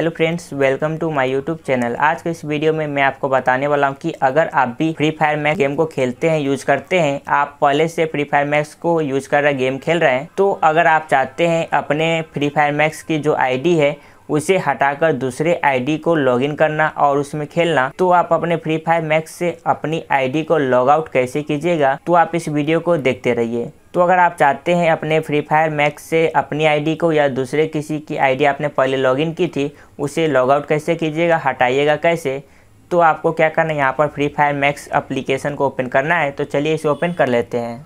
hello friends welcome to my YouTube channel आज के इस वीडियो में मैं आपको बताने वाला हूं कि अगर आप भी फ्री फायर मैक्स गेम को खेलते हैं यूज करते हैं आप पहले से फ्री फायर मैक्स को यूज कर रहे गेम खेल रहे हैं तो अगर आप चाहते हैं अपने फ्री फायर मैक्स की जो आईडी है उसे हटाकर दूसरे आईडी को लॉगिन करना और उसमें खेलना तो आप अपने फ्री फायर मैक्स से अपनी आईडी को लॉग आउट कैसे कीजिएगा तो आप इस वीडियो को देखते रहिए तो अगर आप चाहते हैं अपने फ्री फायर मैक्स से अपनी आईडी को या दूसरे किसी की आईडी आपने पहले लॉगिन की थी उसे लॉगआउट कैसे कीजिएगा हटाइएगा कैसे तो आपको क्या करना है यहाँ पर फ्री फायर मैक्स अप्लीकेशन को ओपन करना है तो चलिए इसे ओपन कर लेते हैं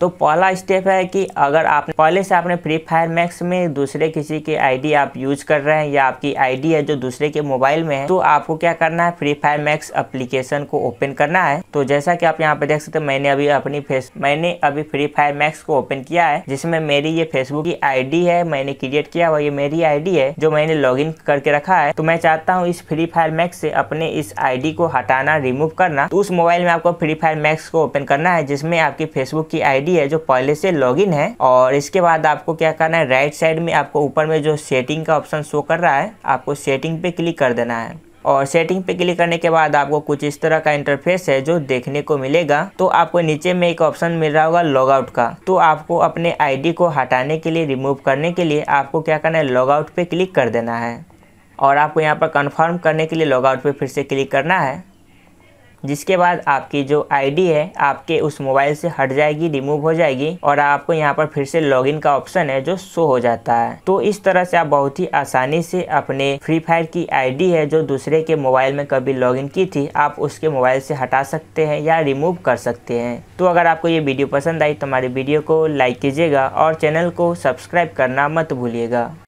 तो पहला स्टेप है कि अगर आप पहले से आपने फ्री फायर मैक्स में दूसरे किसी की आईडी आप यूज कर रहे हैं या आपकी आईडी है जो दूसरे के मोबाइल में है तो आपको क्या करना है फ्री फायर मैक्स एप्लीकेशन को ओपन करना है तो जैसा कि आप यहाँ पे देख सकते हैं मैंने अभी अपनी फेस मैंने अभी फ्री फायर मैक्स को ओपन किया है जिसमें मेरी ये फेसबुक की आई है मैंने क्रिएट किया हुआ ये मेरी आई है जो मैंने लॉग करके रखा है तो मैं चाहता हूँ इस फ्री फायर मैक्स से अपने इस आई को हटाना रिमूव करना तो उस मोबाइल में आपको फ्री फायर मैक्स को ओपन करना है जिसमें आपकी फेसबुक की आई आईडी है जो पहले से लॉगिन है और इसके बाद आपको क्या करना है राइट साइड में आपको ऊपर में जो सेटिंग का ऑप्शन शो कर रहा है आपको सेटिंग पे क्लिक कर देना है और सेटिंग पे क्लिक करने के बाद आपको कुछ इस तरह का इंटरफेस है जो देखने को मिलेगा तो आपको नीचे में एक ऑप्शन मिल रहा होगा लॉग आउट का तो आपको अपने आईडी को हटाने के लिए रिमूव करने के लिए आपको क्या करना है लॉग आउट पे क्लिक कर देना है और आपको यहाँ पर कंफर्म करने के लिए लॉग आउट पे फिर से क्लिक करना है जिसके बाद आपकी जो आईडी है आपके उस मोबाइल से हट जाएगी रिमूव हो जाएगी और आपको यहाँ पर फिर से लॉगिन का ऑप्शन है जो शो हो जाता है तो इस तरह से आप बहुत ही आसानी से अपने फ्री फायर की आईडी है जो दूसरे के मोबाइल में कभी लॉगिन की थी आप उसके मोबाइल से हटा सकते हैं या रिमूव कर सकते हैं तो अगर आपको ये वीडियो पसंद आई तो हमारे वीडियो को लाइक कीजिएगा और चैनल को सब्सक्राइब करना मत भूलिएगा